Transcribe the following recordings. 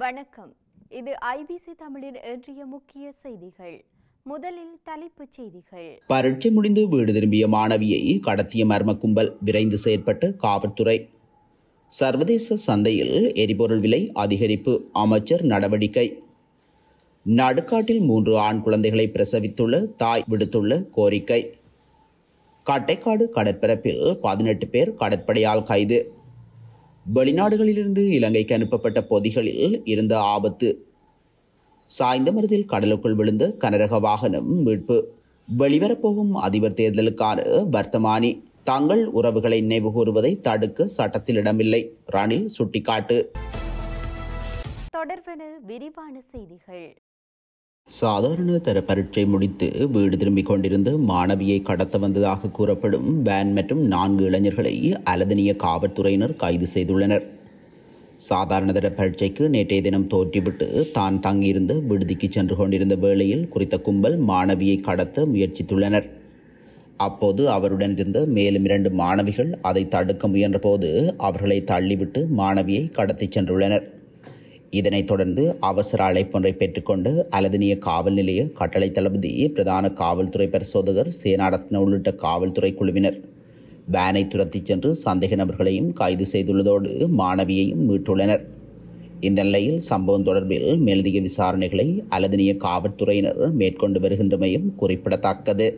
வணக்கம் இது ஐபிசி தமிழின் இன்றைய முக்கிய செய்திகள் முதலில் தலைப்புச் செய்திகள் பரீட்சை முடிந்து வீடு திரும்பிய மாணவியை கடத்திய மர்ம கும்பல் விரைந்து செயற்பட்டு காவல்துறை சர்வதேச சந்தையில் எரிபொருள் விலை அதிகரிப்பு அமைச்சர் நடவடிக்கை நடுக்காட்டில் மூன்று ஆண் குழந்தைகளை பிரசவித்துள்ள தாய் விடுத்துள்ள கோரிக்கை காட்டைக்காடு கடற்பரப்பில் பதினெட்டு பேர் கடற்படையால் கைது வெளிநாடுகளிலிருந்து இலங்கைக்கு அனுப்பப்பட்ட பொதிகளில் இருந்த ஆபத்து சாய்ந்த மருதில் கடலுக்குள் விழுந்த கனரக வாகனம் மீட்பு வெளிவரப்போகும் அதிபர் தேர்தலுக்கான வர்த்தமானி தங்கள் உறவுகளை நினைவு கூறுவதை தடுக்க சட்டத்தில் இடமில்லை ரணில் சுட்டிக்காட்டு தொடர்பான விரிவான செய்திகள் சாதாரண தர பரீட்சை முடித்து வீடு திரும்பிக் கொண்டிருந்த மாணவியை கடத்த வந்ததாக கூறப்படும் வேன் மற்றும் நான்கு இளைஞர்களை அலதனிய காவல்துறையினர் கைது செய்துள்ளனர் சாதாரண தர பரீட்சைக்கு நேற்றைய தினம் தோற்றிவிட்டு தான் தங்கியிருந்த விடுதிக்கு சென்று கொண்டிருந்த வேளையில் குறித்த கும்பல் மாணவியை கடத்த முயற்சித்துள்ளனர் அப்போது அவருடன் இருந்த மேலும் இரண்டு மாணவிகள் அதை தடுக்க முயன்றபோது அவர்களை தள்ளிவிட்டு மாணவியை கடத்தி சென்றுள்ளனர் இதனைத் தொடர்ந்து அவசர அழைப்பொன்றை பெற்றுக்கொண்டு அலதினிய காவல் நிலைய கட்டளை தளபதி பிரதான காவல்துறை பரிசோதகர் சேனாரத்ன உள்ளிட்ட காவல்துறை குழுவினர் வேனை துரத்திச் சென்று சந்தேக நபர்களையும் கைது செய்துள்ளதோடு மாணவியையும் மீட்டுள்ளனர் இந்த நிலையில் சம்பவம் தொடர்பில் மேலதிக விசாரணைகளை அலதினிய காவல்துறையினர் மேற்கொண்டு வருகின்றமையும் குறிப்பிடத்தக்கது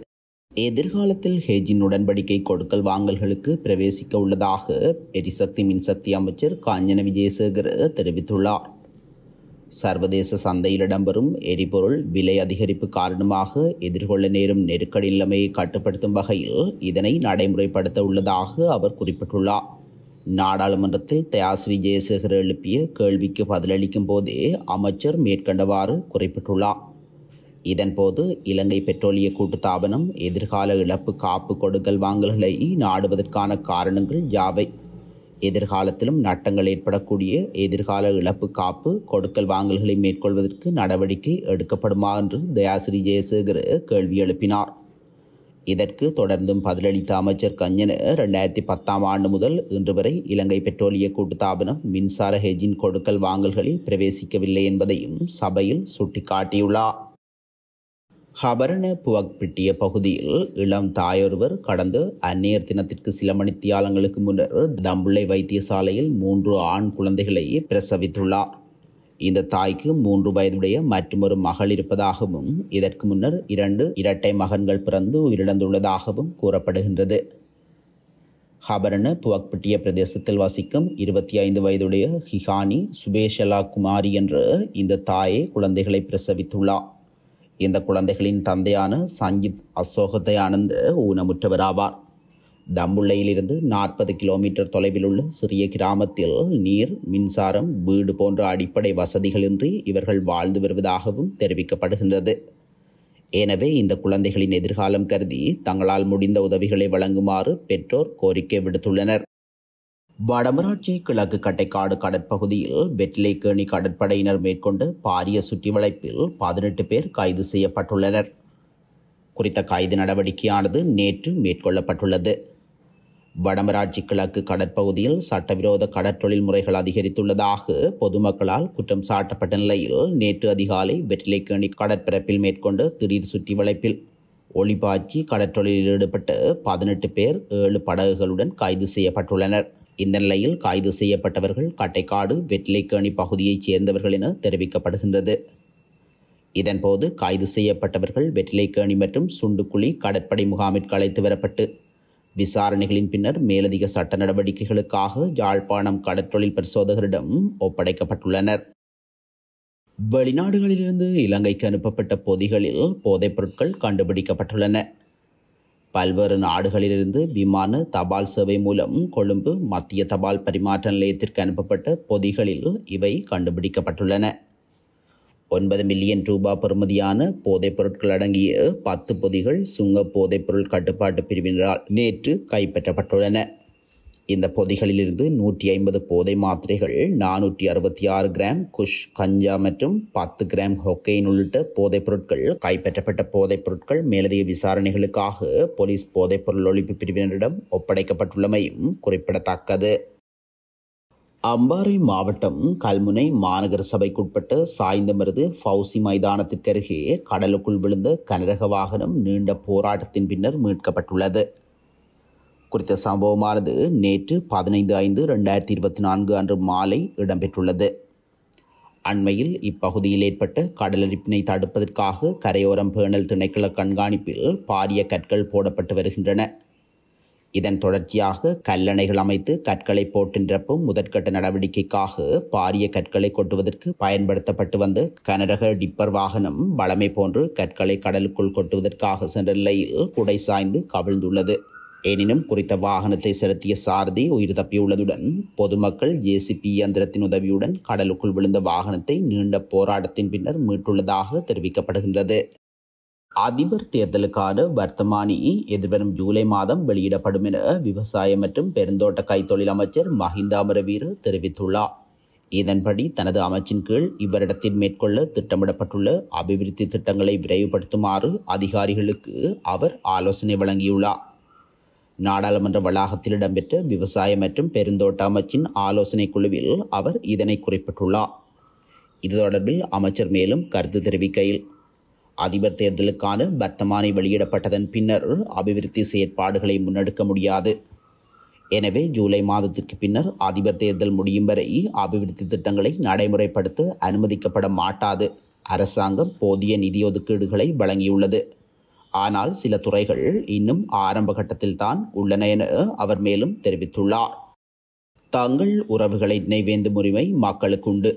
எதிர்காலத்தில் ஹேஜின் உடன்படிக்கை கொடுக்கல் வாங்கல்களுக்கு பிரவேசிக்க உள்ளதாக எரிசக்தி மின்சக்தி அமைச்சர் காஞ்சன விஜயசேகர் தெரிவித்துள்ளார் சர்வதேச சந்தையில் இடம்பெறும் எரிபொருள் விலை அதிகரிப்பு காரணமாக எதிர்கொள்ள நேரும் நெருக்கடி நிலைமையை கட்டுப்படுத்தும் வகையில் இதனை நடைமுறைப்படுத்த உள்ளதாக அவர் குறிப்பிட்டுள்ளார் நாடாளுமன்றத்தில் தயாஸ்ரீ ஜெயசேகர் எழுப்பிய கேள்விக்கு பதிலளிக்கும் போதே அமைச்சர் மேற்கண்டவாறு குறிப்பிட்டுள்ளார் இதன்போது இலங்கை பெட்ரோலிய கூட்டுத்தாபனம் எதிர்கால இழப்பு காப்பு கொடுக்கல் வாங்கல்களை நாடுவதற்கான காரணங்கள் யாவை எதிர்காலத்திலும் நட்டங்கள் ஏற்படக்கூடிய எதிர்கால இழப்பு காப்பு கொடுக்கல் வாங்கல்களை மேற்கொள்வதற்கு நடவடிக்கை எடுக்கப்படுமா என்று தயாசிரி ஜெயசேகர் கேள்வி எழுப்பினார் இதற்கு தொடர்ந்தும் பதிலளித்த அமைச்சர் கஞ்சன் ரெண்டாயிரத்தி பத்தாம் ஆண்டு முதல் இன்று வரை இலங்கை பெட்ரோலிய கூட்டுத்தாபனம் மின்சார ஹெஜின் கொடுக்கல் வாங்கல்களில் பிரவேசிக்கவில்லை என்பதையும் சபையில் சுட்டிக்காட்டியுள்ளார் ஹபரண பிட்டிய பகுதியில் இளம் தாயொருவர் கடந்த அந்நியர் தினத்திற்கு சில மணித்தியாலங்களுக்கு முன்னர் தம்புள்ளை வைத்தியசாலையில் மூன்று ஆண் குழந்தைகளை பிரசவித்துள்ளார் இந்த தாய்க்கு மூன்று வயதுடைய மற்றொரு மகள் இருப்பதாகவும் இதற்கு முன்னர் இரண்டு இரட்டை மகன்கள் பிறந்து உயிரிழந்துள்ளதாகவும் கூறப்படுகின்றது ஹபரண புவக்பட்டிய பிரதேசத்தில் வசிக்கும் இருபத்தி ஐந்து வயதுடைய ஹிஹானி சுபேஷலா குமாரி என்று இந்த தாயே குழந்தைகளை பிரசவித்துள்ளார் இந்த குழந்தைகளின் தந்தையான சஞ்சித் அசோகதயானந்த் ஊனமுற்றவராவார் தம்புள்ளையிலிருந்து நாற்பது கிலோமீட்டர் தொலைவில் உள்ள சிறிய கிராமத்தில் நீர் மின்சாரம் வீடு போன்ற அடிப்படை வசதிகளின்றி இவர்கள் வாழ்ந்து வருவதாகவும் தெரிவிக்கப்படுகின்றது எனவே இந்த குழந்தைகளின் எதிர்காலம் கருதி தங்களால் முடிந்த உதவிகளை வழங்குமாறு பெற்றோர் கோரிக்கை விடுத்துள்ளனர் வடமராட்சி கிழக்கு கட்டைக்காடு கடற்பகுதியில் வெற்றிலைக்கேணி கடற்படையினர் மேற்கொண்டு பாரிய சுற்றி வளைப்பில் பதினெட்டு பேர் கைது செய்யப்பட்டுள்ளனர் குறித்த கைது நடவடிக்கையானது நேற்று மேற்கொள்ளப்பட்டுள்ளது வடமராட்சி கிழக்கு கடற்பகுதியில் சட்டவிரோத கடற்தொழில் முறைகள் அதிகரித்துள்ளதாக பொதுமக்களால் குற்றம் சாட்டப்பட்ட நிலையில் நேற்று அதிகாலை வெற்றிலைக்கேணி கடற்பரப்பில் மேற்கொண்டு திடீர் சுற்றி வளைப்பில் ஒளிபாய்ச்சி கடற்தொழிலில் ஈடுபட்டு பதினெட்டு பேர் ஏழு படகுகளுடன் கைது செய்யப்பட்டுள்ளனர் இந்த நிலையில் கைது செய்யப்பட்டவர்கள் கட்டைக்காடு வெற்றிலைக்கேணி பகுதியைச் சேர்ந்தவர்கள் என தெரிவிக்கப்படுகின்றது இதன்போது கைது செய்யப்பட்டவர்கள் வெற்றிலைக்கேணி மற்றும் சுண்டுக்குழி கடற்படை முகாமிற்கு அழைத்து வரப்பட்டு விசாரணைகளின் பின்னர் மேலதிக சட்ட நடவடிக்கைகளுக்காக யாழ்ப்பாணம் கடற்றொழில் பரிசோதகரிடம் ஒப்படைக்கப்பட்டுள்ளனர் வெளிநாடுகளிலிருந்து இலங்கைக்கு அனுப்பப்பட்ட பொதிகளில் போதைப் பொருட்கள் கண்டுபிடிக்கப்பட்டுள்ளன பல்வேறு நாடுகளிலிருந்து விமான தபால் சேவை மூலம் கொழும்பு மத்திய தபால் பரிமாற்ற நிலையத்திற்கு அனுப்பப்பட்ட பொதிகளில் இவை கண்டுபிடிக்கப்பட்டுள்ளன ஒன்பது மில்லியன் ரூபா பெறுமதியான போதைப் பொருட்கள் அடங்கிய பத்து பொதிகள் சுங்க போதைப் பொருள் கட்டுப்பாட்டு பிரிவினரால் நேற்று கைப்பற்றப்பட்டுள்ளன இந்த பொதிகளிலிருந்து நூற்றி ஐம்பது போதை மாத்திரைகள் நானூற்றி அறுபத்தி ஆறு கிராம் குஷ் கஞ்சா மற்றும் பத்து கிராம் ஹொக்கெயின் உள்ளிட்ட போதைப் பொருட்கள் கைப்பற்றப்பட்ட போதைப் பொருட்கள் மேலதிக விசாரணைகளுக்காக போலீஸ் போதைப் பொருள் ஒழிப்பு பிரிவினரிடம் ஒப்படைக்கப்பட்டுள்ளமையும் குறிப்பிடத்தக்கது அம்பாறை மாவட்டம் கல்முனை மாநகர சபைக்குட்பட்ட சாய்ந்தமருது ஃபவுசி மைதானத்திற்கருகே கடலுக்குள் விழுந்த கனரக வாகனம் நீண்ட போராட்டத்தின் பின்னர் மீட்கப்பட்டுள்ளது குறித்த சம்பவமானது நேற்று பதினைந்து ஐந்து ரெண்டாயிரத்தி இருபத்தி நான்கு அன்று மாலை இடம்பெற்றுள்ளது அண்மையில் இப்பகுதியில் ஏற்பட்ட கடலரிப்பினை தடுப்பதற்காக கரையோரம் பேணல் திணைக்கள கண்காணிப்பில் பாரிய கற்கள் போடப்பட்டு வருகின்றன இதன் தொடர்ச்சியாக கல்லணைகள் அமைத்து கற்களை போட்டின்றப்பும் முதற்கட்ட நடவடிக்கைக்காக பாரிய கற்களை கொட்டுவதற்கு பயன்படுத்தப்பட்டு வந்த கனரக டிப்பர் வாகனம் வளமை போன்று கற்களை கடலுக்குள் கொட்டுவதற்காக சென்ற நிலையில் குடை சாய்ந்து கவிழ்ந்துள்ளது எனினும் குறித்த வாகனத்தை செலுத்திய சாரதி உயிர் தப்பியுள்ளதுடன் பொதுமக்கள் ஏசிபி இயந்திரத்தின் உதவியுடன் கடலுக்குள் விழுந்த வாகனத்தை நீண்ட போராட்டத்தின் பின்னர் மீட்டுள்ளதாக தெரிவிக்கப்படுகின்றது அதிபர் தேர்தலுக்கான வர்த்தமானி எதிர்வரும் ஜூலை மாதம் வெளியிடப்படும் என விவசாய மற்றும் பெருந்தோட்ட கைத்தொழில் அமைச்சர் மஹிந்த அமரவீர தெரிவித்துள்ளார் இதன்படி தனது அமைச்சின் கீழ் இவரிடத்தில் மேற்கொள்ள திட்டமிடப்பட்டுள்ள அபிவிருத்தி திட்டங்களை விரைவுபடுத்துமாறு அதிகாரிகளுக்கு அவர் ஆலோசனை வழங்கியுள்ளார் நாடாளுமன்ற வளாகத்தில் இடம்பெற்ற விவசாய மற்றும் பெருந்தோட்ட அமைச்சின் ஆலோசனை குழுவில் அவர் இதனை குறிப்பிட்டுள்ளார் இது தொடர்பில் அமைச்சர் மேலும் கருத்து தெரிவிக்கையில் அதிபர் தேர்தலுக்கான வர்த்தமானி வெளியிடப்பட்டதன் பின்னர் அபிவிருத்தி செயற்பாடுகளை முன்னெடுக்க முடியாது எனவே ஜூலை மாதத்திற்கு பின்னர் அதிபர் தேர்தல் முடியும் வரை அபிவிருத்தி திட்டங்களை நடைமுறைப்படுத்த அனுமதிக்கப்பட மாட்டாது அரசாங்கம் போதிய நிதி ஒதுக்கீடுகளை வழங்கியுள்ளது ஆனால் சில துறைகள் இன்னும் ஆரம்ப கட்டத்தில் தான் உள்ளன என அவர் மேலும் தெரிவித்துள்ளார் தங்கள் உறவுகளை நினைவேந்தும் உரிமை மக்களுக்கு உண்டு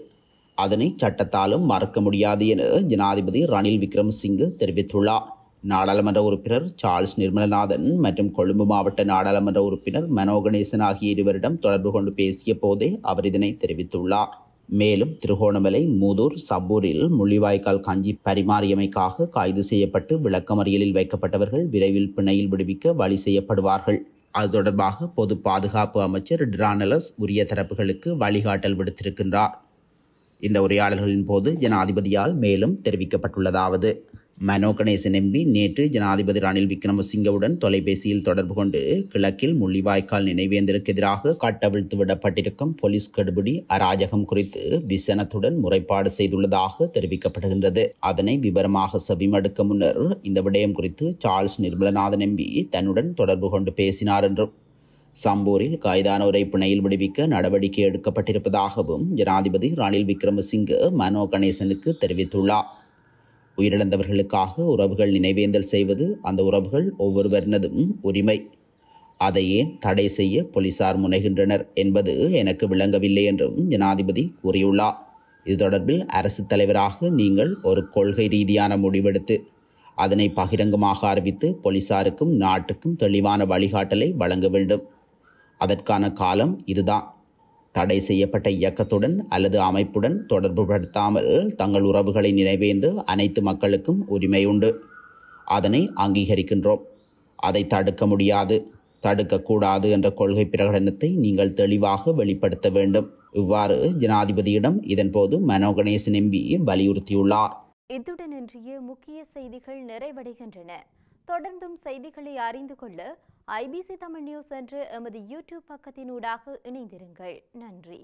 அதனை சட்டத்தாலும் மறக்க முடியாது என ஜனாதிபதி ரணில் விக்ரமசிங்கு தெரிவித்துள்ளார் நாடாளுமன்ற உறுப்பினர் சார்ல்ஸ் நிர்மலநாதன் மற்றும் கொழும்பு மாவட்ட நாடாளுமன்ற உறுப்பினர் மனோகணேசன் ஆகிய இருவரிடம் தொடர்பு கொண்டு பேசிய போதே அவர் இதனை தெரிவித்துள்ளார் மேலும் திருகோணமலை மூதூர் சபூரில் முள்ளிவாய்க்கால் காஞ்சி பரிமாறியமைக்காக கைது செய்யப்பட்டு விளக்கமறியலில் வைக்கப்பட்டவர்கள் விரைவில் பிணையில் விடுவிக்க வழி செய்யப்படுவார்கள் அது தொடர்பாக பொது பாதுகாப்பு அமைச்சர் டிரானலஸ் உரிய தரப்புகளுக்கு வழிகாட்டல் விடுத்திருக்கின்றார் இந்த உரையாடல்களின் போது ஜனாதிபதியால் மேலும் தெரிவிக்கப்பட்டுள்ளதாவது மனோ கணேசன் எம்பி நேற்று ஜனாதிபதி ரணில் விக்ரமசிங்கவுடன் தொலைபேசியில் தொடர்பு கொண்டு கிழக்கில் முள்ளிவாய்க்கால் நினைவேந்தருக்கு எதிராக கட்டவிழ்த்து விடப்பட்டிருக்கும் போலீஸ் கடுபிடி அராஜகம் குறித்து விசனத்துடன் முறைப்பாடு செய்துள்ளதாக தெரிவிக்கப்படுகின்றது அதனை விவரமாக செவிமடுக்க முன்னர் இந்த விடயம் குறித்து சார்ல்ஸ் நிர்மலநாதன் எம்பி தன்னுடன் தொடர்பு கொண்டு பேசினார் என்றும் சம்பூரில் கைதானோரை பிணையில் விடுவிக்க நடவடிக்கை எடுக்கப்பட்டிருப்பதாகவும் ஜனாதிபதி ரணில் விக்ரமசிங்க மனோ கணேசனுக்கு தெரிவித்துள்ளார் உயிரிழந்தவர்களுக்காக உறவுகள் நினைவேந்தல் செய்வது அந்த உறவுகள் ஒவ்வொருவரினதும் உரிமை அதை ஏன் தடை செய்ய போலீசார் முனைகின்றனர் என்பது எனக்கு விளங்கவில்லை என்றும் ஜனாதிபதி கூறியுள்ளார் இது தொடர்பில் அரசு தலைவராக நீங்கள் ஒரு கொள்கை ரீதியான முடிவெடுத்து அதனை பகிரங்கமாக அறிவித்து போலீசாருக்கும் நாட்டுக்கும் தெளிவான வழிகாட்டலை வழங்க வேண்டும் அதற்கான காலம் இதுதான் தடை செய்யப்பட்ட இயக்கத்துடன் அல்லது அமைப்புடன் தொடர்பு படுத்தாமல் தங்கள் உறவுகளை நினைவேந்து அனைத்து மக்களுக்கும் உரிமை உண்டு அதனை அங்கீகரிக்கின்றோம் அதை தடுக்க முடியாது தடுக்கக்கூடாது என்ற கொள்கை பிரகடனத்தை நீங்கள் தெளிவாக வெளிப்படுத்த வேண்டும் இவ்வாறு ஜனாதிபதியிடம் இதன்போது போது கணேசன் எம்பி வலியுறுத்தியுள்ளார் இத்துடன் இன்றைய முக்கிய செய்திகள் நிறைவடைகின்றன தொடர்ந்தும் செய்திகளை அறிந்து கொள்ள ஐபிசி தமிழ் நியூஸ் என்று எமது யூடியூப் பக்கத்தினூடாக இணைந்திருங்கள் நன்றி